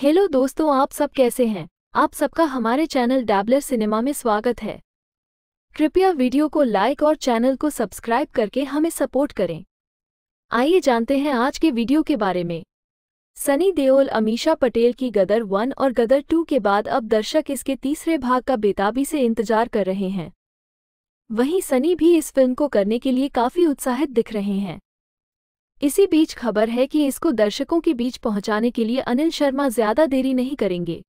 hello दोस्तों आप सब कैसे हैं आप सबका हमारे चैनल डैबलर सिनेमा में स्वागत है कृपया वीडियो को लाइक और चैनल को सब्सक्राइब करके हमें सपोर्ट करें आइए जानते हैं आज के वीडियो के बारे में सनी देओल अमीशा पटेल की गदर वन और गदर टू के बाद अब दर्शक इसके तीसरे भाग का बेताबी से इंतजार कर रहे हैं वहीं सनी भी इस फिल्म को करने के लिए काफी उत्साहित दिख रहे हैं इसी बीच खबर है कि इसको दर्शकों के बीच पहुंचाने के लिए अनिल शर्मा ज्यादा देरी नहीं करेंगे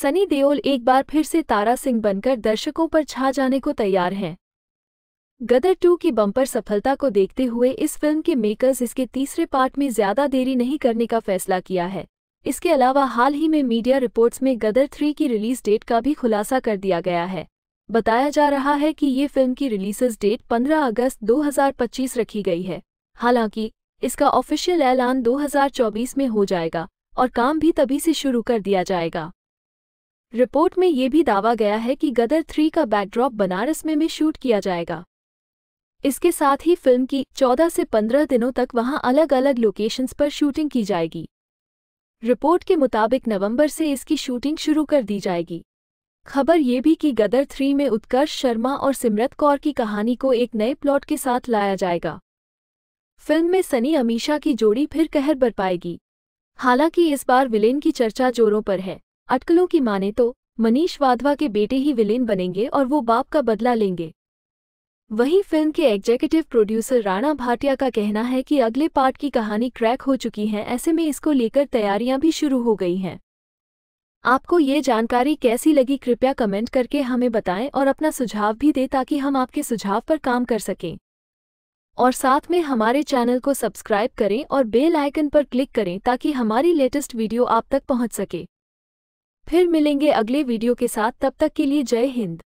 सनी देओल एक बार फिर से तारा सिंह बनकर दर्शकों पर छा जाने को तैयार हैं गदर टू की बम्पर सफलता को देखते हुए इस फिल्म के मेकर्स इसके तीसरे पार्ट में ज्यादा देरी नहीं करने का फैसला किया है इसके अलावा हाल ही में मीडिया रिपोर्ट्स में गदर थ्री की रिलीज डेट का भी खुलासा कर दिया गया है बताया जा रहा है कि ये फिल्म की रिलीज डेट 15 अगस्त 2025 रखी गई है हालांकि इसका ऑफिशियल ऐलान 2024 में हो जाएगा और काम भी तभी से शुरू कर दिया जाएगा रिपोर्ट में ये भी दावा गया है कि गदर थ्री का बैकड्रॉप बनारस में भी शूट किया जाएगा इसके साथ ही फिल्म की 14 से 15 दिनों तक वहां अलग अलग लोकेशंस पर शूटिंग की जाएगी रिपोर्ट के मुताबिक नवंबर से इसकी शूटिंग शुरू कर दी जाएगी खबर ये भी कि गदर थ्री में उत्कर्ष शर्मा और सिमरत कौर की कहानी को एक नए प्लॉट के साथ लाया जाएगा फिल्म में सनी अमीशा की जोड़ी फिर कहर बर पाएगी हालांकि इस बार विलेन की चर्चा जोरों पर है अटकलों की माने तो मनीष वाधवा के बेटे ही विलेन बनेंगे और वो बाप का बदला लेंगे वहीं फिल्म के एग्जीक्यूटिव प्रोड्यूसर राणा भाटिया का कहना है कि अगले पार्ट की कहानी क्रैक हो चुकी है ऐसे में इसको लेकर तैयारियां भी शुरू हो गई हैं आपको ये जानकारी कैसी लगी कृपया कमेंट करके हमें बताएं और अपना सुझाव भी दें ताकि हम आपके सुझाव पर काम कर सकें और साथ में हमारे चैनल को सब्सक्राइब करें और बेल आइकन पर क्लिक करें ताकि हमारी लेटेस्ट वीडियो आप तक पहुंच सके फिर मिलेंगे अगले वीडियो के साथ तब तक के लिए जय हिंद